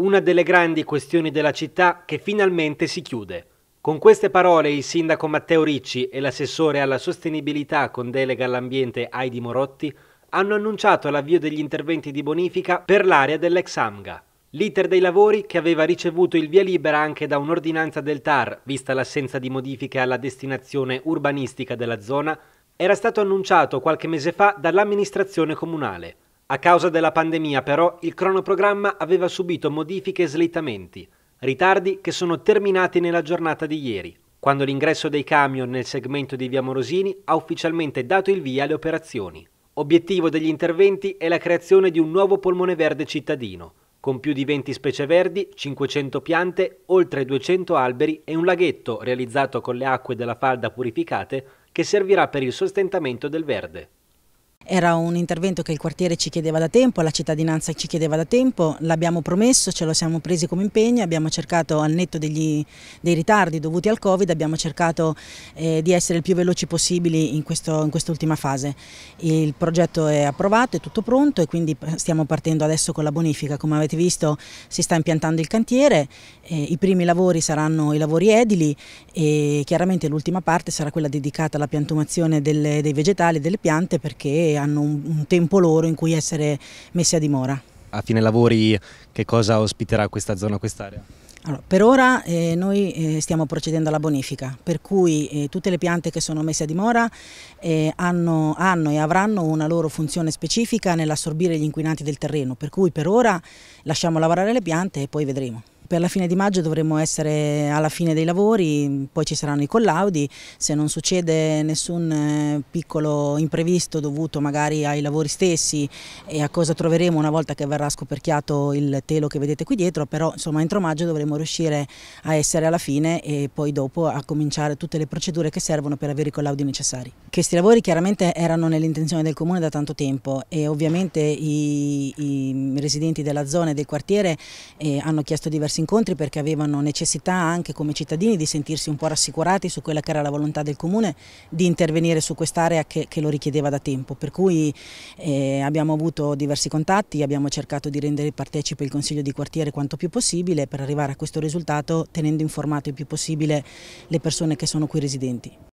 una delle grandi questioni della città che finalmente si chiude. Con queste parole il sindaco Matteo Ricci e l'assessore alla sostenibilità con delega all'ambiente Heidi Morotti hanno annunciato l'avvio degli interventi di bonifica per l'area dell'ex AMGA. L'iter dei lavori, che aveva ricevuto il via libera anche da un'ordinanza del TAR, vista l'assenza di modifiche alla destinazione urbanistica della zona, era stato annunciato qualche mese fa dall'amministrazione comunale. A causa della pandemia, però, il cronoprogramma aveva subito modifiche e slittamenti, ritardi che sono terminati nella giornata di ieri, quando l'ingresso dei camion nel segmento di Via Morosini ha ufficialmente dato il via alle operazioni. Obiettivo degli interventi è la creazione di un nuovo polmone verde cittadino, con più di 20 specie verdi, 500 piante, oltre 200 alberi e un laghetto realizzato con le acque della falda purificate che servirà per il sostentamento del verde. Era un intervento che il quartiere ci chiedeva da tempo, la cittadinanza ci chiedeva da tempo, l'abbiamo promesso, ce lo siamo presi come impegno, abbiamo cercato al netto degli, dei ritardi dovuti al Covid, abbiamo cercato eh, di essere il più veloci possibili in, in quest'ultima fase. Il progetto è approvato, è tutto pronto e quindi stiamo partendo adesso con la bonifica. Come avete visto si sta impiantando il cantiere, eh, i primi lavori saranno i lavori edili e chiaramente l'ultima parte sarà quella dedicata alla piantumazione delle, dei vegetali e delle piante perché hanno un, un tempo loro in cui essere messi a dimora. A fine lavori che cosa ospiterà questa zona, quest'area? Allora, per ora eh, noi eh, stiamo procedendo alla bonifica, per cui eh, tutte le piante che sono messe a dimora eh, hanno, hanno, e avranno una loro funzione specifica nell'assorbire gli inquinanti del terreno, per cui per ora lasciamo lavorare le piante e poi vedremo per la fine di maggio dovremo essere alla fine dei lavori, poi ci saranno i collaudi, se non succede nessun eh, piccolo imprevisto dovuto magari ai lavori stessi e a cosa troveremo una volta che verrà scoperchiato il telo che vedete qui dietro, però insomma entro maggio dovremo riuscire a essere alla fine e poi dopo a cominciare tutte le procedure che servono per avere i collaudi necessari. Questi lavori chiaramente erano nell'intenzione del Comune da tanto tempo e ovviamente i, i residenti della zona e del quartiere eh, hanno chiesto diversi incontri perché avevano necessità anche come cittadini di sentirsi un po' rassicurati su quella che era la volontà del Comune di intervenire su quest'area che, che, lo richiedeva da tempo. Per cui eh, abbiamo avuto diversi contatti, abbiamo cercato di rendere partecipe il Consiglio di quartiere quanto più possibile per arrivare a questo risultato tenendo informato il più possibile le persone che sono qui residenti.